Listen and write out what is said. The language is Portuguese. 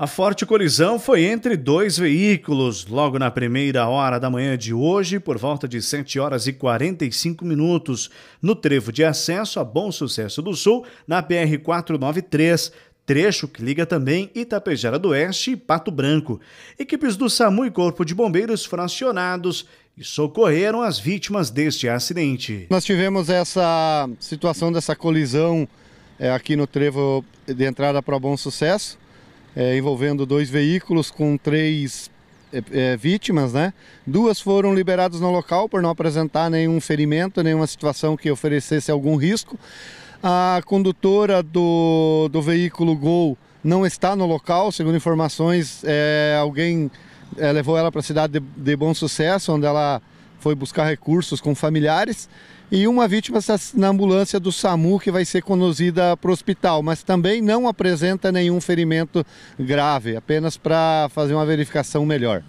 A forte colisão foi entre dois veículos logo na primeira hora da manhã de hoje, por volta de 7 horas e 45 minutos, no trevo de acesso a Bom Sucesso do Sul, na PR 493, trecho que liga também Itapejara do Oeste e Pato Branco. Equipes do SAMU e Corpo de Bombeiros foram acionados e socorreram as vítimas deste acidente. Nós tivemos essa situação dessa colisão é, aqui no trevo de entrada para Bom Sucesso é, envolvendo dois veículos com três é, é, vítimas, né? Duas foram liberadas no local por não apresentar nenhum ferimento, nenhuma situação que oferecesse algum risco. A condutora do, do veículo Gol não está no local, segundo informações, é, alguém é, levou ela para a cidade de, de Bom Sucesso, onde ela foi buscar recursos com familiares e uma vítima está na ambulância do SAMU que vai ser conduzida para o hospital, mas também não apresenta nenhum ferimento grave, apenas para fazer uma verificação melhor.